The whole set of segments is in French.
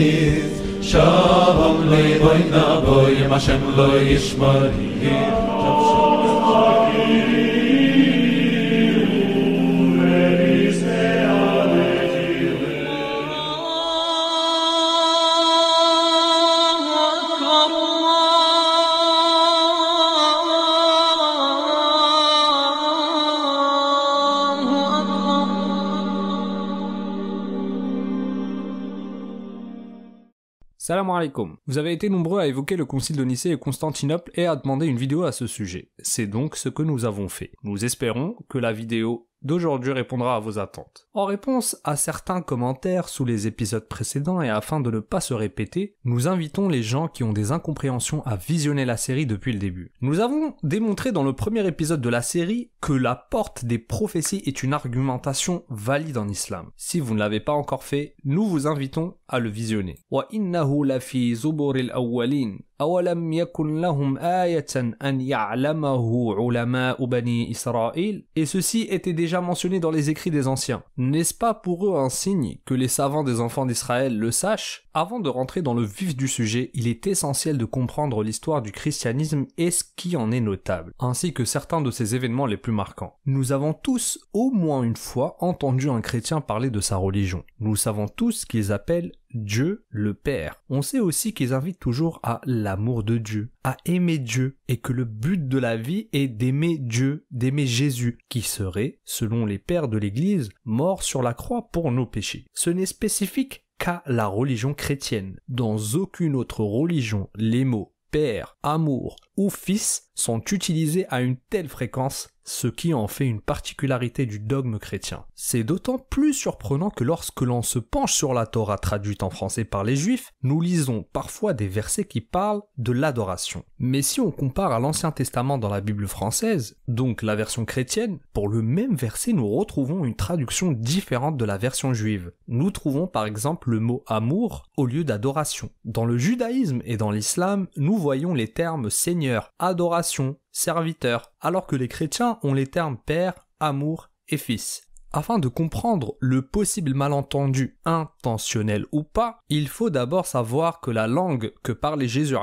hiz shalom loy boy na boy loy loy boy na boy loy Salam alaikum. Vous avez été nombreux à évoquer le concile de Nicée et Constantinople et à demander une vidéo à ce sujet. C'est donc ce que nous avons fait. Nous espérons que la vidéo d'aujourd'hui répondra à vos attentes. En réponse à certains commentaires sous les épisodes précédents et afin de ne pas se répéter, nous invitons les gens qui ont des incompréhensions à visionner la série depuis le début. Nous avons démontré dans le premier épisode de la série que la porte des prophéties est une argumentation valide en islam. Si vous ne l'avez pas encore fait, nous vous invitons à le visionner. Et ceci était déjà mentionné dans les écrits des anciens. N'est-ce pas pour eux un signe que les savants des enfants d'Israël le sachent Avant de rentrer dans le vif du sujet, il est essentiel de comprendre l'histoire du christianisme et ce qui en est notable, ainsi que certains de ses événements les plus marquants. Nous avons tous, au moins une fois, entendu un chrétien parler de sa religion. Nous savons tous qu'ils appellent Dieu le Père. On sait aussi qu'ils invitent toujours à l'amour de Dieu, à aimer Dieu, et que le but de la vie est d'aimer Dieu, d'aimer Jésus, qui serait, selon les pères de l'Église, mort sur la croix pour nos péchés. Ce n'est spécifique qu'à la religion chrétienne. Dans aucune autre religion, les mots Père, amour, fils sont utilisés à une telle fréquence, ce qui en fait une particularité du dogme chrétien. C'est d'autant plus surprenant que lorsque l'on se penche sur la Torah traduite en français par les juifs, nous lisons parfois des versets qui parlent de l'adoration. Mais si on compare à l'Ancien Testament dans la Bible française, donc la version chrétienne, pour le même verset nous retrouvons une traduction différente de la version juive. Nous trouvons par exemple le mot amour au lieu d'adoration. Dans le judaïsme et dans l'islam, nous voyons les termes Seigneur adoration, serviteur, alors que les chrétiens ont les termes Père, Amour et Fils. Afin de comprendre le possible malentendu intentionnel ou pas, il faut d'abord savoir que la langue que parlait Jésus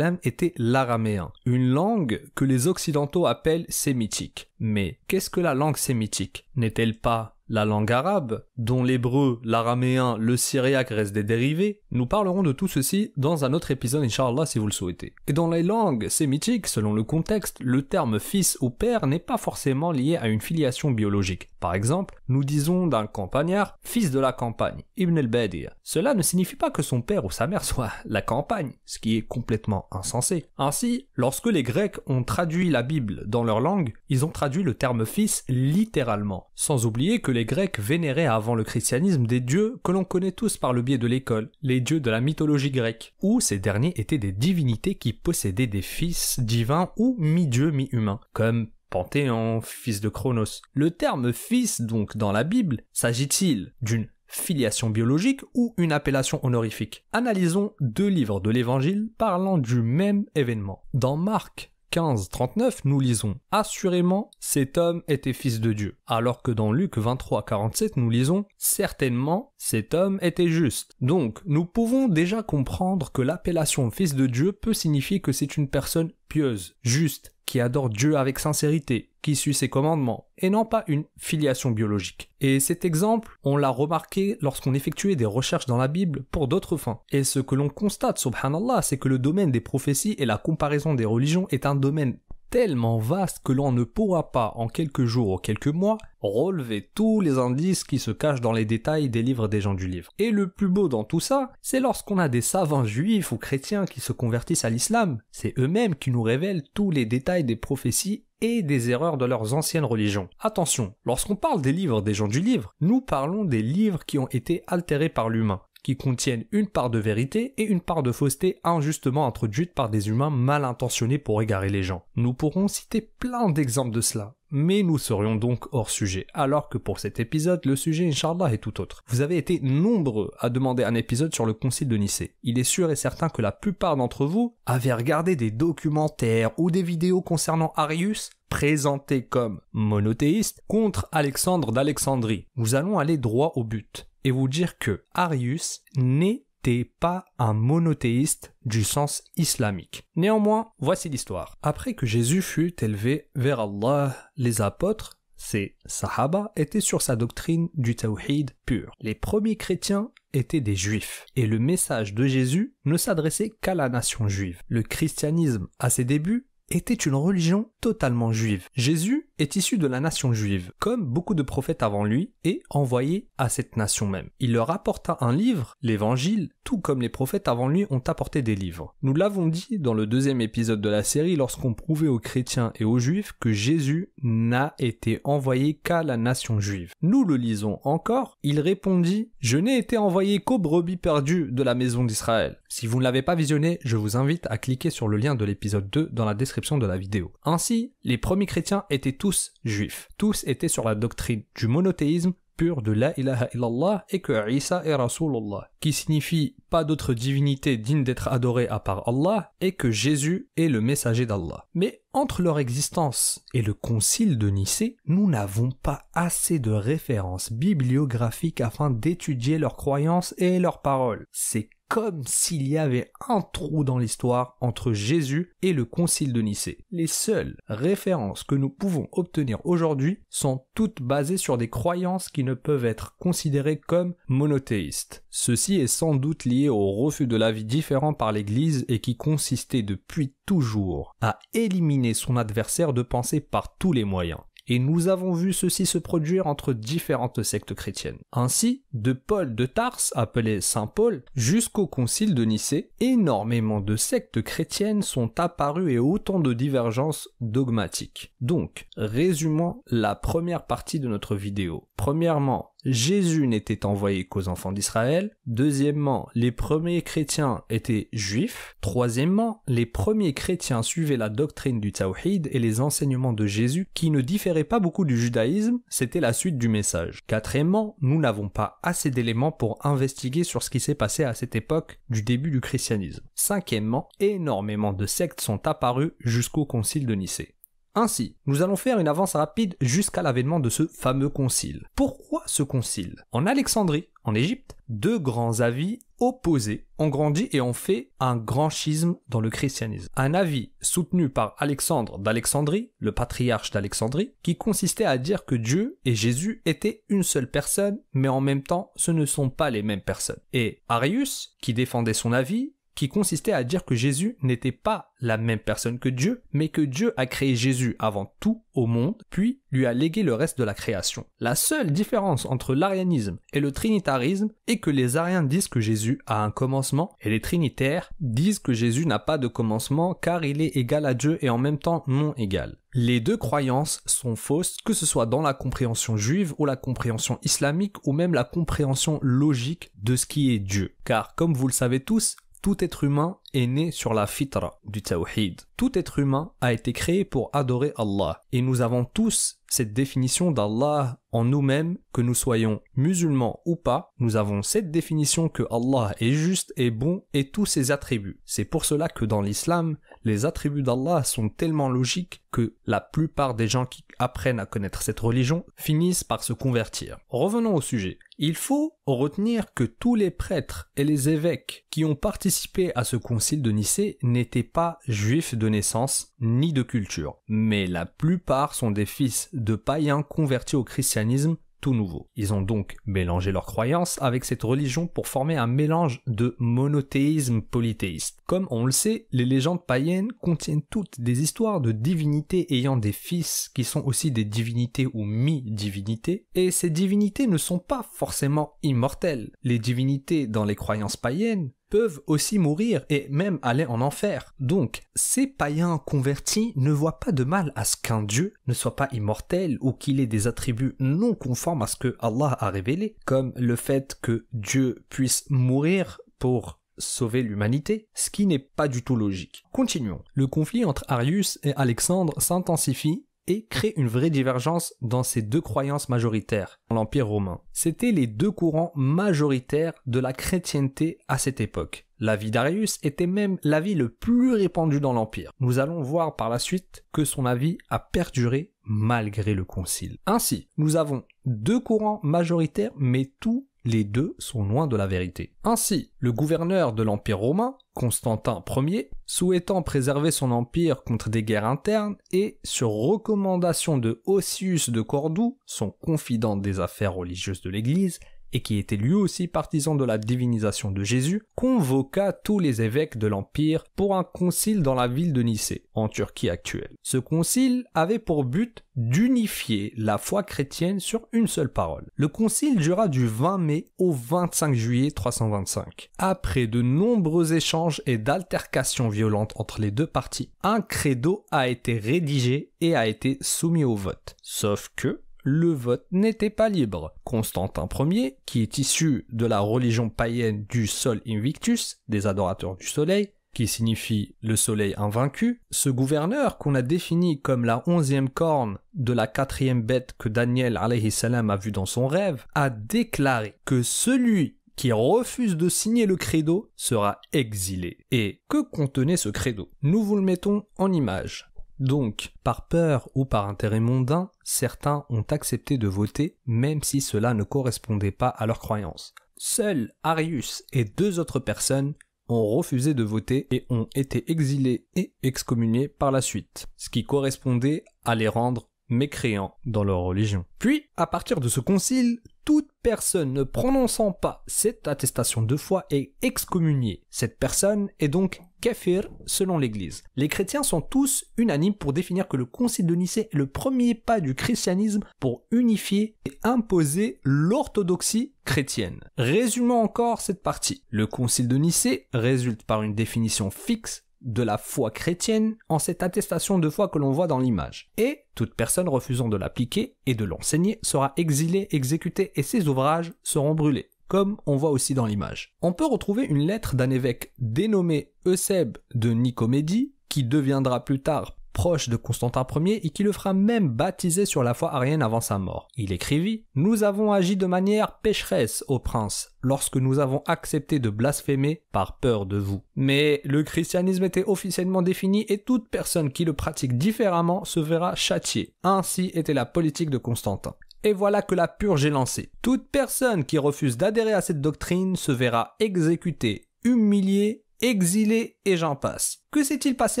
était l'araméen, une langue que les occidentaux appellent sémitique. Mais qu'est-ce que la langue sémitique N'est-elle pas la langue arabe, dont l'hébreu, l'araméen, le syriaque restent des dérivés, nous parlerons de tout ceci dans un autre épisode, Inch'Allah, si vous le souhaitez. Et dans les langues sémitiques, selon le contexte, le terme fils ou père n'est pas forcément lié à une filiation biologique. Par exemple, nous disons d'un campagnard, fils de la campagne, Ibn al-Badir. Cela ne signifie pas que son père ou sa mère soit la campagne, ce qui est complètement insensé. Ainsi, lorsque les Grecs ont traduit la Bible dans leur langue, ils ont traduit le terme fils littéralement, sans oublier que les Grecs vénéraient avant le christianisme des dieux que l'on connaît tous par le biais de l'école, les dieux de la mythologie grecque, où ces derniers étaient des divinités qui possédaient des fils divins ou mi-dieux mi-humains, comme Panthéon, fils de chronos Le terme fils donc dans la Bible s'agit-il d'une filiation biologique ou une appellation honorifique. Analysons deux livres de l'Évangile parlant du même événement. Dans Marc 15-39, nous lisons Assurément, cet homme était fils de Dieu, alors que dans Luc 23-47, nous lisons Certainement, cet homme était juste. Donc, nous pouvons déjà comprendre que l'appellation fils de Dieu peut signifier que c'est une personne pieuse, juste, qui adore Dieu avec sincérité, qui suit ses commandements, et non pas une filiation biologique. Et cet exemple, on l'a remarqué lorsqu'on effectuait des recherches dans la Bible pour d'autres fins. Et ce que l'on constate, subhanallah, c'est que le domaine des prophéties et la comparaison des religions est un domaine tellement vaste que l'on ne pourra pas, en quelques jours ou quelques mois, relever tous les indices qui se cachent dans les détails des livres des gens du livre. Et le plus beau dans tout ça, c'est lorsqu'on a des savants juifs ou chrétiens qui se convertissent à l'islam, c'est eux-mêmes qui nous révèlent tous les détails des prophéties et des erreurs de leurs anciennes religions. Attention, lorsqu'on parle des livres des gens du livre, nous parlons des livres qui ont été altérés par l'humain qui contiennent une part de vérité et une part de fausseté injustement introduite par des humains mal intentionnés pour égarer les gens. Nous pourrons citer plein d'exemples de cela, mais nous serions donc hors sujet, alors que pour cet épisode, le sujet Inch'Allah est tout autre. Vous avez été nombreux à demander un épisode sur le concile de Nicée. Il est sûr et certain que la plupart d'entre vous avaient regardé des documentaires ou des vidéos concernant Arius présenté comme monothéiste contre Alexandre d'Alexandrie. Nous allons aller droit au but et vous dire que Arius n'était pas un monothéiste du sens islamique. Néanmoins, voici l'histoire. Après que Jésus fut élevé vers Allah, les apôtres, ces Sahaba, étaient sur sa doctrine du Tawhid pur. Les premiers chrétiens étaient des juifs, et le message de Jésus ne s'adressait qu'à la nation juive. Le christianisme, à ses débuts, était une religion totalement juive. Jésus est issu de la nation juive, comme beaucoup de prophètes avant lui, et envoyé à cette nation même. Il leur apporta un livre, l'Évangile, tout comme les prophètes avant lui ont apporté des livres. Nous l'avons dit dans le deuxième épisode de la série lorsqu'on prouvait aux chrétiens et aux juifs que Jésus n'a été envoyé qu'à la nation juive. Nous le lisons encore, il répondit Je n'ai été envoyé qu'aux brebis perdues de la maison d'Israël. Si vous ne l'avez pas visionné, je vous invite à cliquer sur le lien de l'épisode 2 dans la description de la vidéo. Ainsi, les premiers chrétiens étaient tous tous juifs. Tous étaient sur la doctrine du monothéisme pur de la ilaha illallah et que Isa est Rasulullah, qui signifie pas d'autre divinité digne d'être adorée à part Allah et que Jésus est le messager d'Allah. Mais entre leur existence et le concile de Nicée, nous n'avons pas assez de références bibliographiques afin d'étudier leurs croyances et leurs paroles. C'est comme s'il y avait un trou dans l'histoire entre Jésus et le concile de Nicée. Les seules références que nous pouvons obtenir aujourd'hui sont toutes basées sur des croyances qui ne peuvent être considérées comme monothéistes. Ceci est sans doute lié au refus de la vie différent par l'Église et qui consistait depuis toujours à éliminer son adversaire de pensée par tous les moyens et nous avons vu ceci se produire entre différentes sectes chrétiennes. Ainsi, de Paul de Tarse, appelé Saint Paul, jusqu'au concile de Nicée, énormément de sectes chrétiennes sont apparues et autant de divergences dogmatiques. Donc, résumons la première partie de notre vidéo. Premièrement, Jésus n'était envoyé qu'aux enfants d'Israël. Deuxièmement, les premiers chrétiens étaient juifs. Troisièmement, les premiers chrétiens suivaient la doctrine du Tawhid et les enseignements de Jésus qui ne différaient pas beaucoup du judaïsme, c'était la suite du message. Quatrièmement, nous n'avons pas assez d'éléments pour investiguer sur ce qui s'est passé à cette époque du début du christianisme. Cinquièmement, énormément de sectes sont apparues jusqu'au concile de Nicée. Ainsi, nous allons faire une avance rapide jusqu'à l'avènement de ce fameux concile. Pourquoi ce concile En Alexandrie, en Égypte, deux grands avis opposés ont grandi et ont fait un grand schisme dans le christianisme. Un avis soutenu par Alexandre d'Alexandrie, le patriarche d'Alexandrie, qui consistait à dire que Dieu et Jésus étaient une seule personne, mais en même temps ce ne sont pas les mêmes personnes. Et Arius, qui défendait son avis, qui consistait à dire que Jésus n'était pas la même personne que Dieu, mais que Dieu a créé Jésus avant tout au monde, puis lui a légué le reste de la création. La seule différence entre l'arianisme et le trinitarisme est que les ariens disent que Jésus a un commencement et les trinitaires disent que Jésus n'a pas de commencement car il est égal à Dieu et en même temps non égal. Les deux croyances sont fausses, que ce soit dans la compréhension juive ou la compréhension islamique ou même la compréhension logique de ce qui est Dieu. Car comme vous le savez tous, tout être humain est né sur la fitra du tawhid. Tout être humain a été créé pour adorer Allah. Et nous avons tous cette définition d'Allah en nous-mêmes, que nous soyons musulmans ou pas, nous avons cette définition que Allah est juste et bon et tous ses attributs. C'est pour cela que dans l'islam, les attributs d'Allah sont tellement logiques que la plupart des gens qui apprennent à connaître cette religion finissent par se convertir. Revenons au sujet. Il faut retenir que tous les prêtres et les évêques qui ont participé à ce concile de Nicée n'étaient pas juifs de naissance ni de culture, mais la plupart sont des fils de païens convertis au christianisme nouveau. Ils ont donc mélangé leurs croyances avec cette religion pour former un mélange de monothéisme polythéiste. Comme on le sait, les légendes païennes contiennent toutes des histoires de divinités ayant des fils qui sont aussi des divinités ou mi-divinités, et ces divinités ne sont pas forcément immortelles. Les divinités dans les croyances païennes peuvent aussi mourir et même aller en enfer. Donc, ces païens convertis ne voient pas de mal à ce qu'un dieu ne soit pas immortel ou qu'il ait des attributs non conformes à ce que Allah a révélé, comme le fait que Dieu puisse mourir pour sauver l'humanité, ce qui n'est pas du tout logique. Continuons. Le conflit entre Arius et Alexandre s'intensifie et crée une vraie divergence dans ces deux croyances majoritaires dans l'Empire romain. C'était les deux courants majoritaires de la chrétienté à cette époque. L'avis d'Arius était même l'avis le plus répandu dans l'Empire. Nous allons voir par la suite que son avis a perduré malgré le concile. Ainsi, nous avons deux courants majoritaires mais tout les deux sont loin de la vérité. Ainsi, le gouverneur de l'Empire romain, Constantin Ier, souhaitant préserver son empire contre des guerres internes et, sur recommandation de Ossius de Cordoue, son confident des affaires religieuses de l'Église, et qui était lui aussi partisan de la divinisation de Jésus, convoqua tous les évêques de l'Empire pour un concile dans la ville de Nicée, en Turquie actuelle. Ce concile avait pour but d'unifier la foi chrétienne sur une seule parole. Le concile dura du 20 mai au 25 juillet 325. Après de nombreux échanges et d'altercations violentes entre les deux parties, un credo a été rédigé et a été soumis au vote. Sauf que, le vote n'était pas libre. Constantin Ier, qui est issu de la religion païenne du Sol Invictus, des adorateurs du soleil, qui signifie le soleil invaincu, ce gouverneur qu'on a défini comme la onzième corne de la quatrième bête que Daniel salam a vu dans son rêve, a déclaré que celui qui refuse de signer le credo sera exilé. Et que contenait ce credo Nous vous le mettons en image. Donc, par peur ou par intérêt mondain, certains ont accepté de voter, même si cela ne correspondait pas à leurs croyances. Seuls Arius et deux autres personnes ont refusé de voter et ont été exilés et excommuniés par la suite, ce qui correspondait à les rendre mécréants dans leur religion. Puis, à partir de ce concile, toute personne ne prononçant pas cette attestation de foi est excommuniée. Cette personne est donc kafir selon l'Église. Les chrétiens sont tous unanimes pour définir que le Concile de Nicée est le premier pas du christianisme pour unifier et imposer l'orthodoxie chrétienne. Résumons encore cette partie. Le Concile de Nicée résulte par une définition fixe de la foi chrétienne en cette attestation de foi que l'on voit dans l'image. Et toute personne refusant de l'appliquer et de l'enseigner sera exilée, exécutée et ses ouvrages seront brûlés, comme on voit aussi dans l'image. On peut retrouver une lettre d'un évêque dénommé Eusèbe de Nicomédie, qui deviendra plus tard proche de Constantin Ier et qui le fera même baptiser sur la foi arienne avant sa mort. Il écrivit Nous avons agi de manière pécheresse, au prince, lorsque nous avons accepté de blasphémer par peur de vous. Mais le christianisme était officiellement défini et toute personne qui le pratique différemment se verra châtiée. Ainsi était la politique de Constantin et voilà que la purge est lancée. Toute personne qui refuse d'adhérer à cette doctrine se verra exécutée, humiliée, exilée et j'en passe. Que s'est-il passé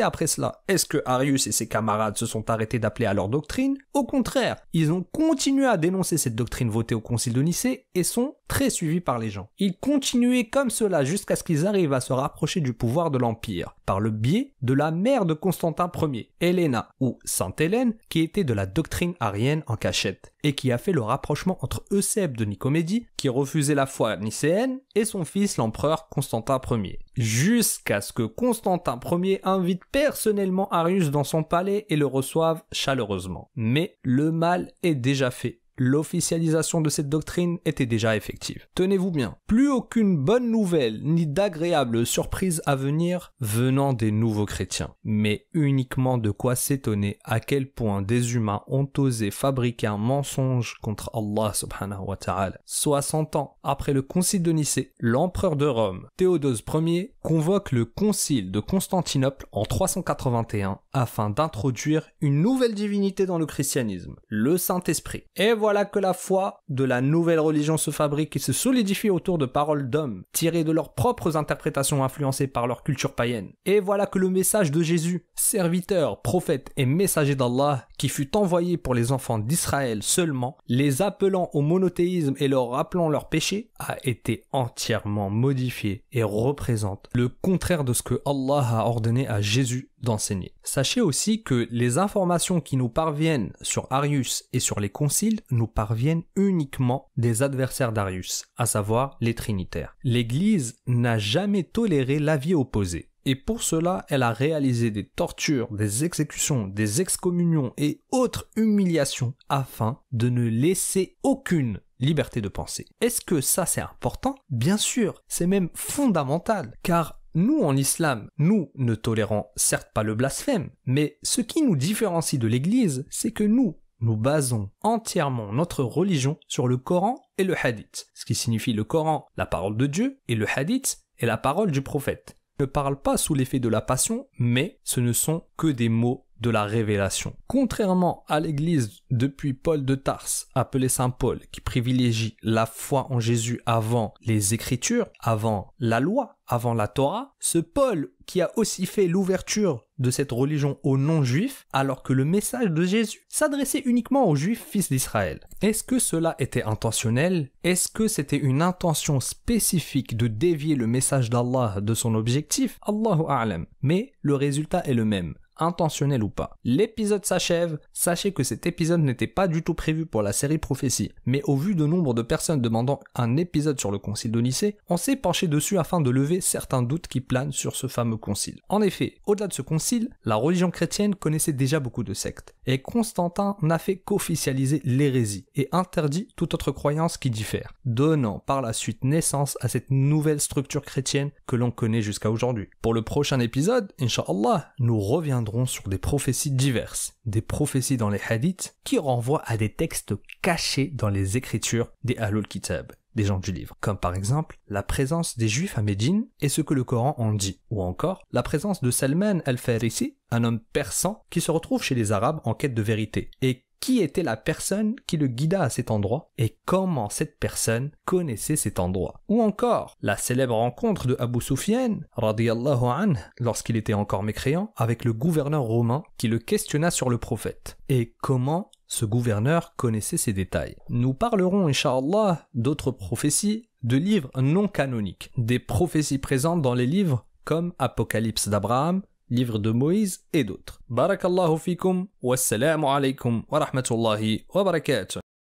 après cela Est-ce que Arius et ses camarades se sont arrêtés d'appeler à leur doctrine Au contraire, ils ont continué à dénoncer cette doctrine votée au Concile de Nicée et sont très suivis par les gens. Ils continuaient comme cela jusqu'à ce qu'ils arrivent à se rapprocher du pouvoir de l'Empire, par le biais de la mère de Constantin Ier, Helena ou Sainte Hélène, qui était de la doctrine arienne en cachette, et qui a fait le rapprochement entre Eusèbe de Nicomédie, qui refusait la foi nicéenne, et son fils l'empereur Constantin Ier. Jusqu'à ce que Constantin Ier invite personnellement Arius dans son palais et le reçoivent chaleureusement. Mais le mal est déjà fait l'officialisation de cette doctrine était déjà effective. Tenez-vous bien, plus aucune bonne nouvelle ni d'agréable surprise à venir venant des nouveaux chrétiens, mais uniquement de quoi s'étonner à quel point des humains ont osé fabriquer un mensonge contre Allah subhanahu wa ta'ala. 60 ans après le concile de Nicée, l'empereur de Rome, Théodose Ier, convoque le Concile de Constantinople en 381 afin d'introduire une nouvelle divinité dans le christianisme, le Saint-Esprit. Et voilà que la foi de la nouvelle religion se fabrique et se solidifie autour de paroles d'hommes, tirées de leurs propres interprétations influencées par leur culture païenne. Et voilà que le message de Jésus, serviteur, prophète et messager d'Allah, qui fut envoyé pour les enfants d'Israël seulement, les appelant au monothéisme et leur rappelant leurs péchés, a été entièrement modifié et représente le contraire de ce que Allah a ordonné à Jésus d'enseigner. Sachez aussi que les informations qui nous parviennent sur Arius et sur les conciles nous parviennent uniquement des adversaires d'Arius, à savoir les trinitaires. L'Église n'a jamais toléré l'avis opposé. Et pour cela, elle a réalisé des tortures, des exécutions, des excommunions et autres humiliations afin de ne laisser aucune liberté de penser. Est-ce que ça c'est important Bien sûr, c'est même fondamental, car nous en islam, nous ne tolérons certes pas le blasphème, mais ce qui nous différencie de l'Église, c'est que nous, nous basons entièrement notre religion sur le Coran et le Hadith, ce qui signifie le Coran, la parole de Dieu, et le Hadith est la parole du prophète. ne parle pas sous l'effet de la passion, mais ce ne sont que des mots de la révélation. Contrairement à l'Église depuis Paul de Tarse, appelé Saint Paul, qui privilégie la foi en Jésus avant les Écritures, avant la loi, avant la Torah, ce Paul qui a aussi fait l'ouverture de cette religion aux non-juifs, alors que le message de Jésus s'adressait uniquement aux juifs fils d'Israël. Est-ce que cela était intentionnel Est-ce que c'était une intention spécifique de dévier le message d'Allah de son objectif Allahu a'lam. Mais le résultat est le même intentionnel ou pas. L'épisode s'achève, sachez que cet épisode n'était pas du tout prévu pour la série Prophétie, mais au vu de nombre de personnes demandant un épisode sur le concile de on s'est penché dessus afin de lever certains doutes qui planent sur ce fameux concile. En effet, au-delà de ce concile, la religion chrétienne connaissait déjà beaucoup de sectes, et Constantin n'a fait qu'officialiser l'hérésie et interdit toute autre croyance qui diffère, donnant par la suite naissance à cette nouvelle structure chrétienne que l'on connaît jusqu'à aujourd'hui. Pour le prochain épisode, inshallah nous reviendrons sur des prophéties diverses, des prophéties dans les hadiths qui renvoient à des textes cachés dans les écritures des Ahlul Kitab, des gens du livre, comme par exemple la présence des Juifs à Médine et ce que le Coran en dit, ou encore la présence de Salman al-Farisi, un homme persan qui se retrouve chez les Arabes en quête de vérité et qui était la personne qui le guida à cet endroit et comment cette personne connaissait cet endroit. Ou encore, la célèbre rencontre de Abu Sufyan, radiallahu lorsqu'il était encore mécréant, avec le gouverneur romain qui le questionna sur le prophète. Et comment ce gouverneur connaissait ces détails. Nous parlerons, Inch'Allah d'autres prophéties, de livres non canoniques, des prophéties présentes dans les livres comme Apocalypse d'Abraham, livre de Moïse et d'autres. Barakallahu wa wassalamu alaikum wa rahmatullahi wa barakatuh.